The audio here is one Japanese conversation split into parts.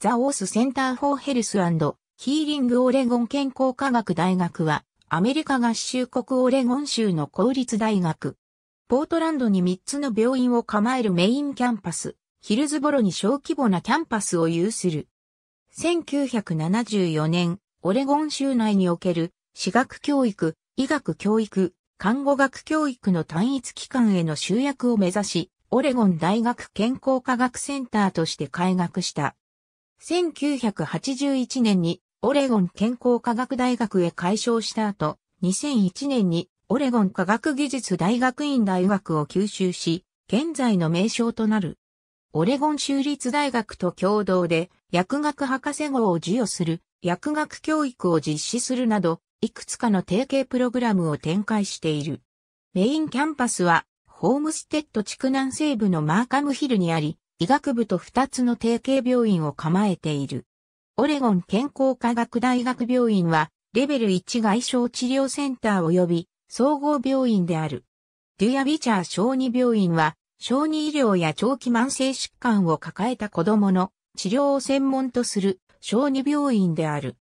ザ・オース・センター・フォー・ヘルスヒーリング・オレゴン健康科学大学は、アメリカ合衆国オレゴン州の公立大学。ポートランドに3つの病院を構えるメインキャンパス、ヒルズボロに小規模なキャンパスを有する。1974年、オレゴン州内における、私学教育、医学教育、看護学教育の単一機関への集約を目指し、オレゴン大学健康科学センターとして開学した。1981年にオレゴン健康科学大学へ改称した後、2001年にオレゴン科学技術大学院大学を吸収し、現在の名称となる。オレゴン州立大学と共同で薬学博士号を授与する薬学教育を実施するなど、いくつかの提携プログラムを展開している。メインキャンパスはホームステッド地区南西部のマーカムヒルにあり、医学部と2つの提携病院を構えている。オレゴン健康科学大学病院は、レベル1外傷治療センター及び総合病院である。デュア・ビチャー小児病院は、小児医療や長期慢性疾患を抱えた子供の治療を専門とする小児病院である。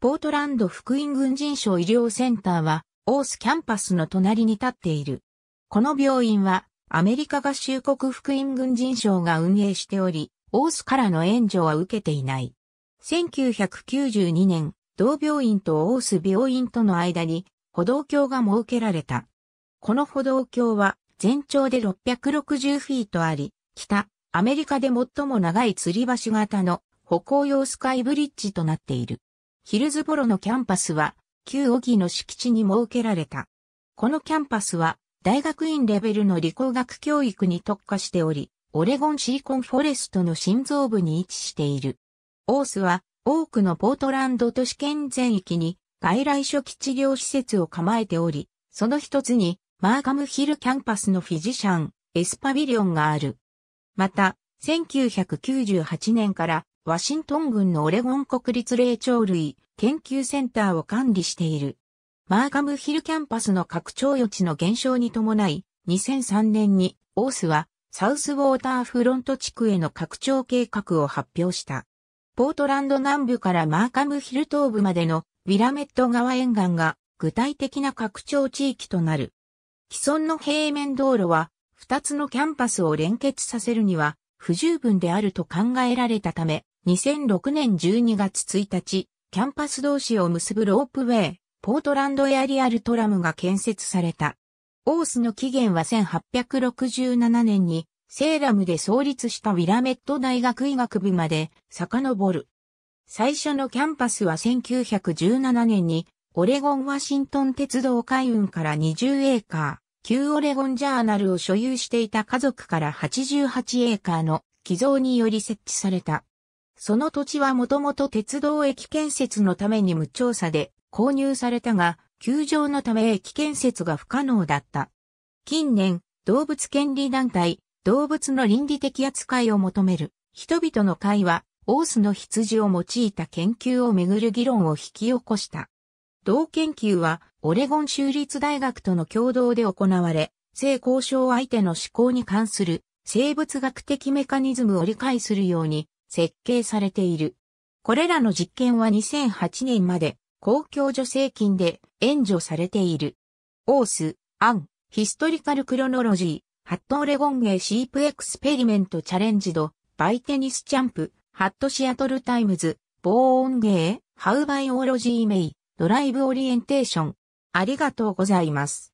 ポートランド福音軍人省医療センターは、オースキャンパスの隣に立っている。この病院は、アメリカ合衆国福音軍人賞が運営しており、オースからの援助は受けていない。1992年、同病院とオース病院との間に歩道橋が設けられた。この歩道橋は全長で660フィートあり、北、アメリカで最も長い吊り橋型の歩行用スカイブリッジとなっている。ヒルズボロのキャンパスは旧オギの敷地に設けられた。このキャンパスは大学院レベルの理工学教育に特化しており、オレゴンシーコンフォレストの心臓部に位置している。オースは多くのポートランド都市圏全域に外来初期治療施設を構えており、その一つにマーカムヒルキャンパスのフィジシャン、エスパビリオンがある。また、1998年からワシントン郡のオレゴン国立霊長類研究センターを管理している。マーガムヒルキャンパスの拡張余地の減少に伴い、2003年にオースはサウスウォーターフロント地区への拡張計画を発表した。ポートランド南部からマーカムヒル東部までのウィラメット川沿岸が具体的な拡張地域となる。既存の平面道路は2つのキャンパスを連結させるには不十分であると考えられたため、2006年12月1日、キャンパス同士を結ぶロープウェイ、ポートランドエアリアルトラムが建設された。オースの起源は1867年にセーラムで創立したウィラメット大学医学部まで遡る。最初のキャンパスは1917年にオレゴン・ワシントン鉄道海運から20エーカー、旧オレゴンジャーナルを所有していた家族から88エーカーの寄贈により設置された。その土地はもともと鉄道駅建設のために無調査で購入されたが、球場のため駅建設が不可能だった。近年、動物権利団体、動物の倫理的扱いを求める、人々の会は、オースの羊を用いた研究をめぐる議論を引き起こした。同研究は、オレゴン州立大学との共同で行われ、性交渉相手の思考に関する生物学的メカニズムを理解するように設計されている。これらの実験は2008年まで公共助成金で援助されている。オース、アン、ヒストリカルクロノロジー、ハットオレゴンゲーシープエクスペリメントチャレンジド、バイテニスチャンプ、ハットシアトルタイムズ、ボーオンゲー、ハウバイオロジーメイ、ドライブオリエンテーション。ありがとうございます。